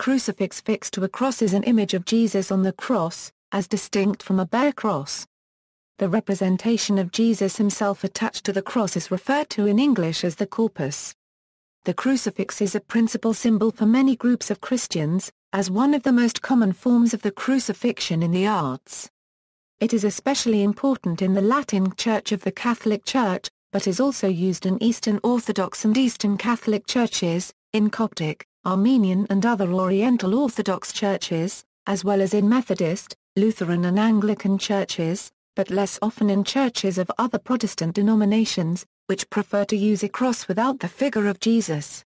crucifix fixed to a cross is an image of Jesus on the cross, as distinct from a bare cross. The representation of Jesus himself attached to the cross is referred to in English as the corpus. The crucifix is a principal symbol for many groups of Christians, as one of the most common forms of the crucifixion in the arts. It is especially important in the Latin Church of the Catholic Church, but is also used in Eastern Orthodox and Eastern Catholic churches, in Coptic, Armenian and other Oriental Orthodox churches, as well as in Methodist, Lutheran and Anglican churches, but less often in churches of other Protestant denominations, which prefer to use a cross without the figure of Jesus.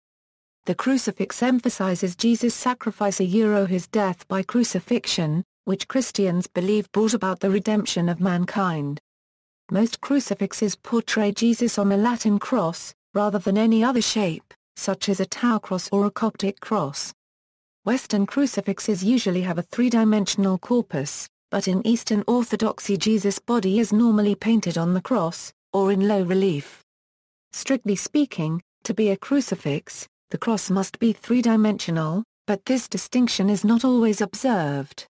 The crucifix emphasizes Jesus' sacrifice a euro his death by crucifixion, which Christians believe brought about the redemption of mankind. Most crucifixes portray Jesus on a Latin cross, rather than any other shape such as a tower cross or a Coptic cross. Western crucifixes usually have a three-dimensional corpus, but in Eastern Orthodoxy Jesus' body is normally painted on the cross, or in low relief. Strictly speaking, to be a crucifix, the cross must be three-dimensional, but this distinction is not always observed.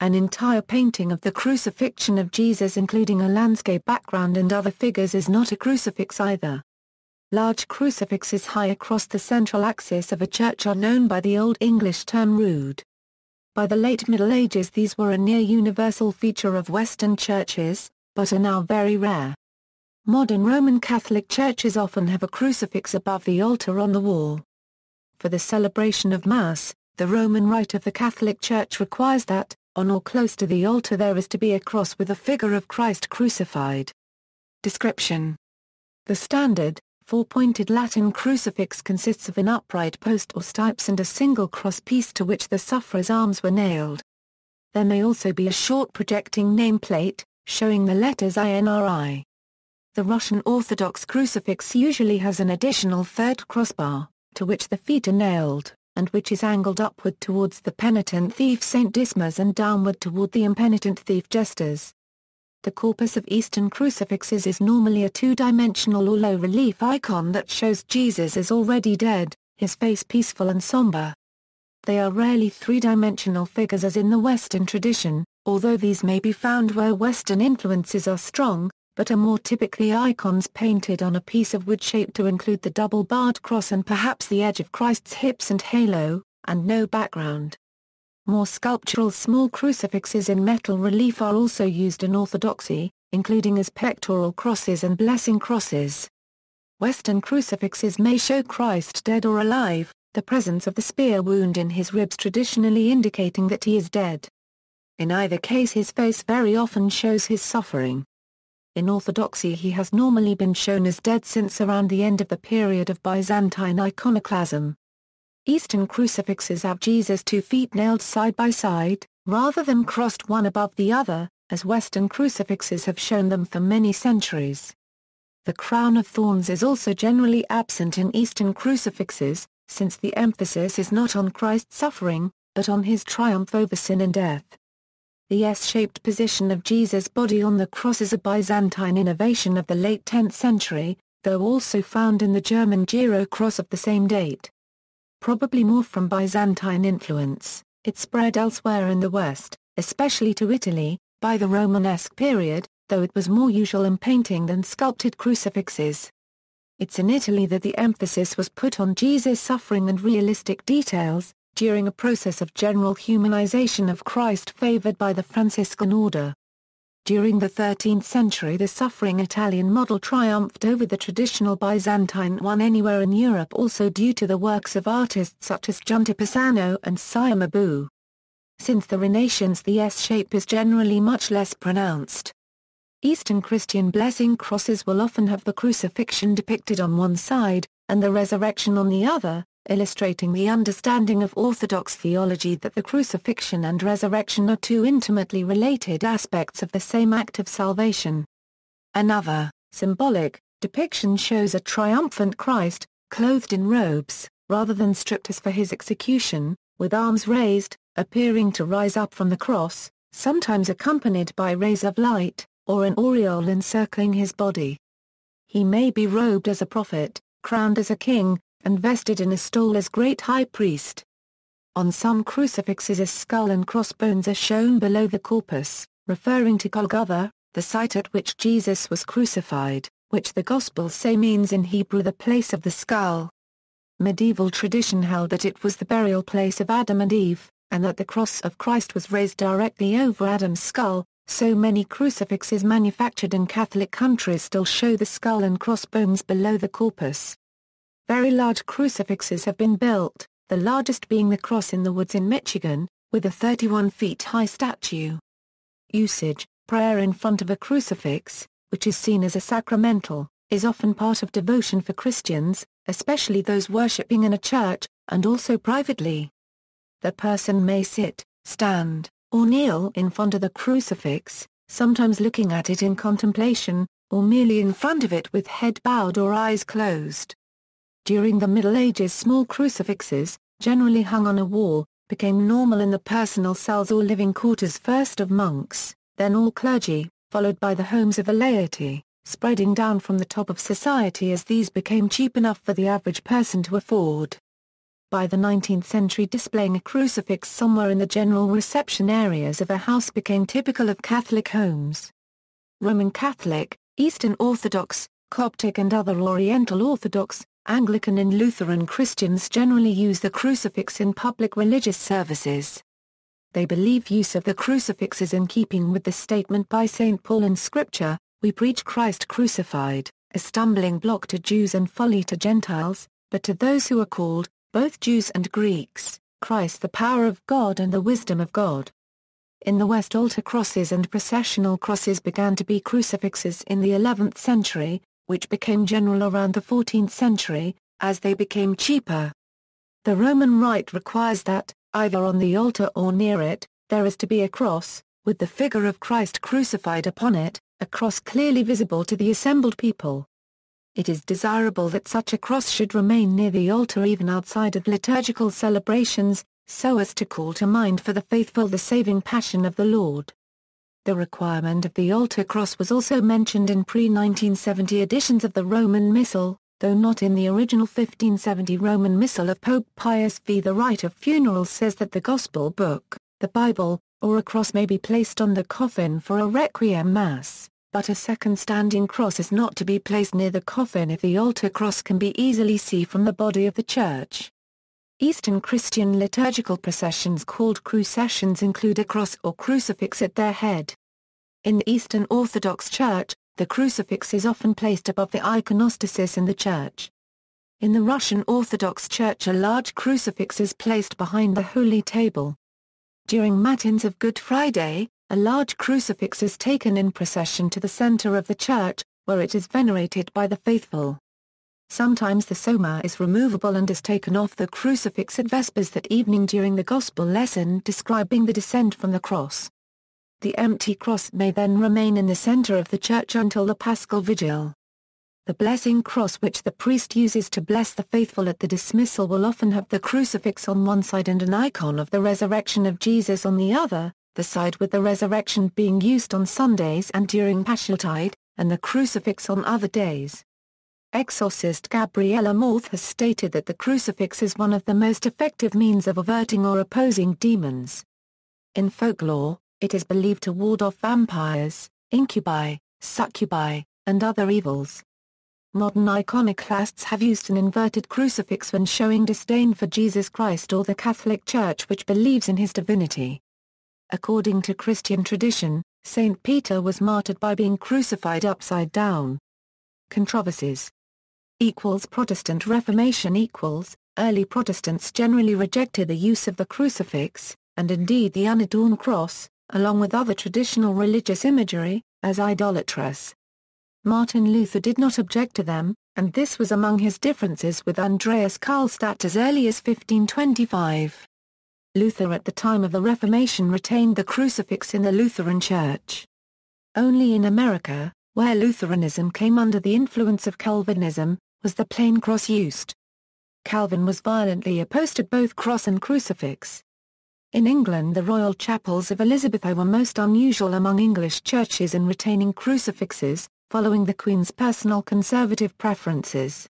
An entire painting of the crucifixion of Jesus including a landscape background and other figures is not a crucifix either. Large crucifixes high across the central axis of a church are known by the Old English term rood. By the late Middle Ages these were a near universal feature of Western churches, but are now very rare. Modern Roman Catholic churches often have a crucifix above the altar on the wall. For the celebration of Mass, the Roman Rite of the Catholic Church requires that, on or close to the altar there is to be a cross with a figure of Christ crucified. Description The standard, four-pointed Latin crucifix consists of an upright post or stipes and a single crosspiece to which the sufferer's arms were nailed. There may also be a short projecting nameplate, showing the letters INRI. The Russian Orthodox crucifix usually has an additional third crossbar, to which the feet are nailed, and which is angled upward towards the penitent thief St. Dismas and downward toward the impenitent thief Jesters. The corpus of Eastern crucifixes is normally a two-dimensional or low-relief icon that shows Jesus is already dead, his face peaceful and somber. They are rarely three-dimensional figures as in the Western tradition, although these may be found where Western influences are strong, but are more typically icons painted on a piece of wood shaped to include the double-barred cross and perhaps the edge of Christ's hips and halo, and no background. More sculptural small crucifixes in metal relief are also used in Orthodoxy, including as pectoral crosses and blessing crosses. Western crucifixes may show Christ dead or alive, the presence of the spear wound in his ribs traditionally indicating that he is dead. In either case his face very often shows his suffering. In Orthodoxy he has normally been shown as dead since around the end of the period of Byzantine iconoclasm. Eastern crucifixes have Jesus' two feet nailed side by side, rather than crossed one above the other, as Western crucifixes have shown them for many centuries. The crown of thorns is also generally absent in Eastern crucifixes, since the emphasis is not on Christ's suffering, but on his triumph over sin and death. The S-shaped position of Jesus' body on the cross is a Byzantine innovation of the late 10th century, though also found in the German Giro cross of the same date probably more from Byzantine influence, it spread elsewhere in the West, especially to Italy, by the Romanesque period, though it was more usual in painting than sculpted crucifixes. It's in Italy that the emphasis was put on Jesus' suffering and realistic details, during a process of general humanization of Christ favored by the Franciscan order. During the 13th century the suffering Italian model triumphed over the traditional Byzantine one anywhere in Europe also due to the works of artists such as Giunta Pisano and Siamabu. Since the Renaissance the S-shape is generally much less pronounced. Eastern Christian blessing crosses will often have the crucifixion depicted on one side, and the resurrection on the other, illustrating the understanding of Orthodox theology that the crucifixion and resurrection are two intimately related aspects of the same act of salvation. Another, symbolic, depiction shows a triumphant Christ, clothed in robes, rather than stripped as for his execution, with arms raised, appearing to rise up from the cross, sometimes accompanied by rays of light, or an aureole encircling his body. He may be robed as a prophet, crowned as a king, and vested in a stole as great high priest. On some crucifixes a skull and crossbones are shown below the corpus, referring to Golgotha, the site at which Jesus was crucified, which the Gospels say means in Hebrew the place of the skull. Medieval tradition held that it was the burial place of Adam and Eve, and that the cross of Christ was raised directly over Adam's skull, so many crucifixes manufactured in Catholic countries still show the skull and crossbones below the corpus. Very large crucifixes have been built, the largest being the cross in the woods in Michigan, with a 31 feet high statue. Usage, prayer in front of a crucifix, which is seen as a sacramental, is often part of devotion for Christians, especially those worshipping in a church, and also privately. The person may sit, stand, or kneel in front of the crucifix, sometimes looking at it in contemplation, or merely in front of it with head bowed or eyes closed. During the Middle Ages small crucifixes, generally hung on a wall, became normal in the personal cells or living quarters first of monks, then all clergy, followed by the homes of the laity, spreading down from the top of society as these became cheap enough for the average person to afford. By the 19th century displaying a crucifix somewhere in the general reception areas of a house became typical of Catholic homes. Roman Catholic, Eastern Orthodox, Coptic and other Oriental Orthodox, Anglican and Lutheran Christians generally use the crucifix in public religious services. They believe use of the crucifix is in keeping with the statement by St. Paul in Scripture, we preach Christ crucified, a stumbling block to Jews and folly to Gentiles, but to those who are called, both Jews and Greeks, Christ the power of God and the wisdom of God. In the West altar crosses and processional crosses began to be crucifixes in the 11th century, which became general around the 14th century, as they became cheaper. The Roman rite requires that, either on the altar or near it, there is to be a cross, with the figure of Christ crucified upon it, a cross clearly visible to the assembled people. It is desirable that such a cross should remain near the altar even outside of liturgical celebrations, so as to call to mind for the faithful the saving passion of the Lord. The requirement of the altar cross was also mentioned in pre-1970 editions of the Roman Missal, though not in the original 1570 Roman Missal of Pope Pius V. The rite of funerals says that the Gospel book, the Bible, or a cross may be placed on the coffin for a requiem mass, but a second standing cross is not to be placed near the coffin if the altar cross can be easily seen from the body of the church. Eastern Christian liturgical processions called crucessions include a cross or crucifix at their head. In the Eastern Orthodox Church, the crucifix is often placed above the iconostasis in the church. In the Russian Orthodox Church a large crucifix is placed behind the Holy Table. During Matins of Good Friday, a large crucifix is taken in procession to the center of the church, where it is venerated by the faithful. Sometimes the soma is removable and is taken off the crucifix at Vespers that evening during the Gospel lesson describing the descent from the cross. The empty cross may then remain in the center of the church until the Paschal Vigil. The blessing cross which the priest uses to bless the faithful at the dismissal will often have the crucifix on one side and an icon of the resurrection of Jesus on the other, the side with the resurrection being used on Sundays and during Paschal Tide, and the crucifix on other days. Exorcist Gabriella Morth has stated that the crucifix is one of the most effective means of averting or opposing demons. In folklore, it is believed to ward off vampires, incubi, succubi, and other evils. Modern iconoclasts have used an inverted crucifix when showing disdain for Jesus Christ or the Catholic Church which believes in his divinity. According to Christian tradition, St. Peter was martyred by being crucified upside down. Controversies equals Protestant Reformation equals, early Protestants generally rejected the use of the crucifix, and indeed the unadorned cross, along with other traditional religious imagery, as idolatrous. Martin Luther did not object to them, and this was among his differences with Andreas Karlstadt as early as 1525. Luther at the time of the Reformation retained the crucifix in the Lutheran Church. Only in America, where Lutheranism came under the influence of Calvinism, was the plain cross used. Calvin was violently opposed to both cross and crucifix. In England the royal chapels of Elizabeth I were most unusual among English churches in retaining crucifixes, following the Queen's personal conservative preferences.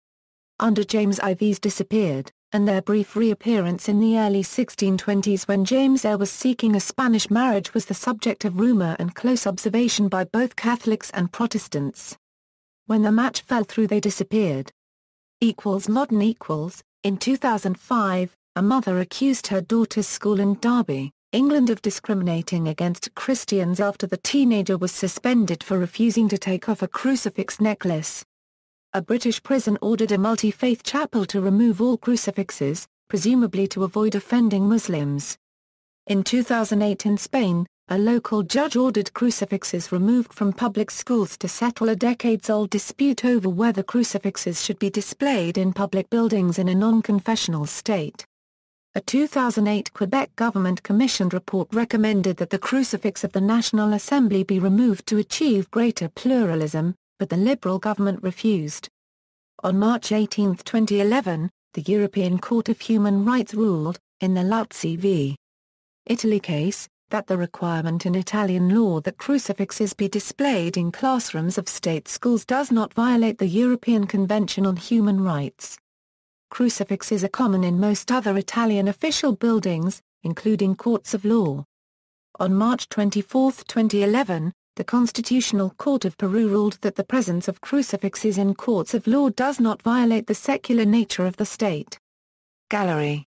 Under James I these disappeared, and their brief reappearance in the early 1620s when James I was seeking a Spanish marriage was the subject of rumour and close observation by both Catholics and Protestants. When the match fell through they disappeared equals modern equals, in 2005, a mother accused her daughter's school in Derby, England of discriminating against Christians after the teenager was suspended for refusing to take off a crucifix necklace. A British prison ordered a multi-faith chapel to remove all crucifixes, presumably to avoid offending Muslims. In 2008 in Spain, a local judge ordered crucifixes removed from public schools to settle a decades-old dispute over whether crucifixes should be displayed in public buildings in a non-confessional state. A 2008 Quebec government commissioned report recommended that the crucifix of the National Assembly be removed to achieve greater pluralism, but the Liberal government refused. On March 18, 2011, the European Court of Human Rights ruled, in the Lutzi v. Italy case, that the requirement in Italian law that crucifixes be displayed in classrooms of state schools does not violate the European Convention on Human Rights. Crucifixes are common in most other Italian official buildings, including courts of law. On March 24, 2011, the Constitutional Court of Peru ruled that the presence of crucifixes in courts of law does not violate the secular nature of the state. Gallery.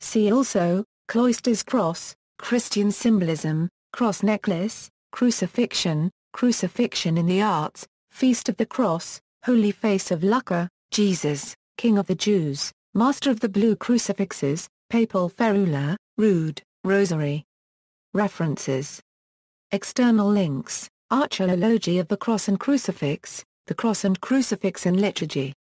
See also, Cloister's Cross, Christian symbolism, cross necklace, crucifixion, crucifixion in the arts, feast of the cross, holy face of Lucca, Jesus, King of the Jews, master of the blue crucifixes, papal ferula, rood, rosary. References External links, Archaeology of the Cross and Crucifix, The Cross and Crucifix in Liturgy